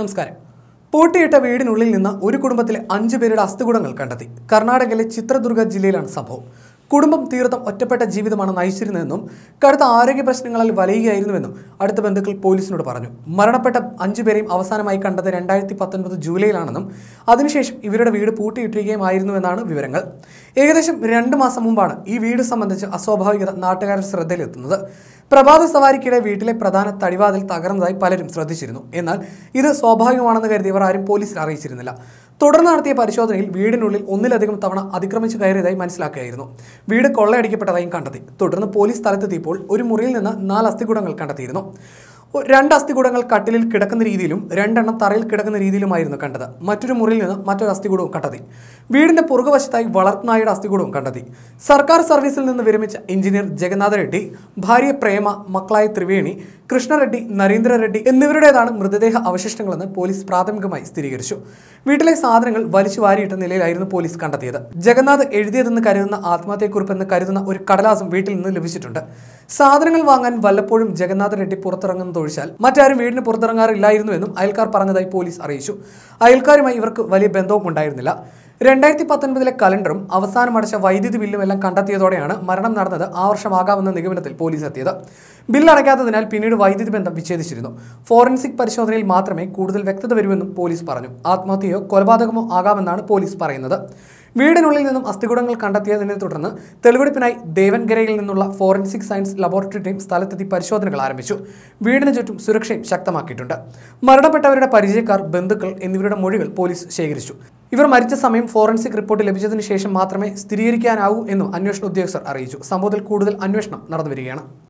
നമസ്കാരം പൂട്ടിയിട്ട വീടിനുള്ളിൽ നിന്ന് ഒരു കുടുംബത്തിലെ അഞ്ചു പേരുടെ അസ്ഥികുടങ്ങൾ കണ്ടെത്തി കർണാടകയിലെ ചിത്രദുർഗ ജില്ലയിലാണ് സംഭവം കുടുംബം തീർത്തും ഒറ്റപ്പെട്ട ജീവിതമാണ് നയിച്ചിരുന്നതെന്നും കടുത്ത ആരോഗ്യ പ്രശ്നങ്ങളാൽ വലയുകയായിരുന്നുവെന്നും അടുത്ത ബന്ധുക്കൾ പോലീസിനോട് പറഞ്ഞു മരണപ്പെട്ട അഞ്ചുപേരെയും അവസാനമായി കണ്ടത് രണ്ടായിരത്തി പത്തൊൻപത് ജൂലൈയിലാണെന്നും അതിനുശേഷം ഇവരുടെ വീട് പൂട്ടിയിട്ടിരിക്കുകയുമായിരുന്നുവെന്നാണ് വിവരങ്ങൾ ഏകദേശം രണ്ട് മാസം മുമ്പാണ് ഈ വീട് സംബന്ധിച്ച് അസ്വാഭാവികത നാട്ടുകാരുടെ ശ്രദ്ധയിലെത്തുന്നത് പ്രഭാത സവാരിക്കിടെ വീട്ടിലെ പ്രധാന തടിവാതിൽ തകർന്നതായി പലരും ശ്രദ്ധിച്ചിരുന്നു എന്നാൽ ഇത് സ്വാഭാവികമാണെന്ന് ഇവർ ആരും പോലീസിൽ അറിയിച്ചിരുന്നില്ല തുടർന്ന് നടത്തിയ പരിശോധനയിൽ വീടിനുള്ളിൽ ഒന്നിലധികം തവണ അതിക്രമിച്ചു കയറിയതായി മനസ്സിലാക്കുകയായിരുന്നു വീട് കൊള്ളയടിക്കപ്പെട്ടതായും കണ്ടെത്തി തുടർന്ന് പോലീസ് സ്ഥലത്തെത്തിയപ്പോൾ ഒരു മുറിയിൽ നിന്ന് നാല് അസ്ഥികുടങ്ങൾ കണ്ടെത്തിയിരുന്നു രണ്ട് അസ്ഥികൂടങ്ങൾ കട്ടിലിൽ കിടക്കുന്ന രീതിയിലും രണ്ടെണ്ണം തറയിൽ കിടക്കുന്ന രീതിയിലുമായിരുന്നു കണ്ടത് മറ്റൊരു മുറിയിൽ നിന്ന് മറ്റൊരു അസ്ഥികൂടവും കണ്ടെത്തി വീടിന്റെ പുറകുവശത്തായി വളർത്തുനായുടെ അസ്ഥികൂടവും കണ്ടെത്തി സർക്കാർ സർവീസിൽ നിന്ന് വിരമിച്ച എഞ്ചിനീയർ ജഗന്നാഥ റെഡ്ഡി ഭാര്യ പ്രേമ മക്കളായ ത്രിവേണി കൃഷ്ണറെഡ്ഡി നരേന്ദ്ര റെഡ്ഡി എന്നിവരുടേതാണ് മൃതദേഹ അവശിഷ്ടങ്ങളെന്ന് പോലീസ് പ്രാഥമികമായി സ്ഥിരീകരിച്ചു വീട്ടിലെ സാധനങ്ങൾ വലിച്ചു വാരിയിട്ട നിലയിലായിരുന്നു പോലീസ് കണ്ടെത്തിയത് ജഗന്നാഥ് എഴുതിയതെന്ന് കരുതുന്ന ആത്മഹത്യക്കുറിപ്പെന്ന് കരുതുന്ന ഒരു കടലാസും വീട്ടിൽ നിന്ന് ലഭിച്ചിട്ടുണ്ട് സാധനങ്ങൾ വാങ്ങാൻ വല്ലപ്പോഴും ജഗന്നാഥ് റെഡ്ഡി പുറത്തിറങ്ങുന്നത് ഒഴിച്ചാൽ മറ്റാരും വീടിന് പുറത്തിറങ്ങാറില്ലായിരുന്നു എന്നും അയൽക്കാർ പറഞ്ഞതായി പോലീസ് അറിയിച്ചു അയൽക്കാരുമായി ഇവർക്ക് വലിയ ബന്ധവും ഉണ്ടായിരുന്നില്ല രണ്ടായിരത്തി പത്തൊൻപതിലെ കലണ്ടറും അവസാനം അടച്ച വൈദ്യുതി ബില്ലും എല്ലാം കണ്ടെത്തിയതോടെയാണ് മരണം നടന്നത് ആ വർഷമാകാമെന്ന നിഗമനത്തിൽ പോലീസ് എത്തിയത് ബില്ലടയ്ക്കാത്തതിനാൽ പിന്നീട് വൈദ്യുതി ബന്ധം വിച്ഛേദിച്ചിരുന്നു ഫോറൻസിക് പരിശോധനയിൽ മാത്രമേ കൂടുതൽ വ്യക്തത വരുമെന്നും പോലീസ് പറഞ്ഞു ആത്മഹത്യയോ കൊലപാതകമോ ആകാമെന്നാണ് പോലീസ് പറയുന്നത് വീടിനുള്ളിൽ നിന്നും അസ്ഥികുടങ്ങൾ കണ്ടെത്തിയതിനെ തുടർന്ന് തെളിവെടുപ്പിനായി ദേവൻഗരയിൽ നിന്നുള്ള ഫോറൻസിക് സയൻസ് ലബോറട്ടറി ടീം സ്ഥലത്തെത്തി പരിശോധനകൾ ആരംഭിച്ചു വീടിന് ചുറ്റും സുരക്ഷയും ശക്തമാക്കിയിട്ടുണ്ട് മരണപ്പെട്ടവരുടെ പരിചയക്കാർ ബന്ധുക്കൾ എന്നിവരുടെ മൊഴികൾ പോലീസ് ശേഖരിച്ചു ഇവർ മരിച്ച സമയം ഫോറൻസിക് റിപ്പോർട്ട് ലഭിച്ചതിന് ശേഷം മാത്രമേ സ്ഥിരീകരിക്കാനാവൂ എന്നും അന്വേഷണ ഉദ്യോഗസ്ഥർ അറിയിച്ചു സംഭവത്തിൽ കൂടുതൽ അന്വേഷണം നടന്നുവരികയാണ്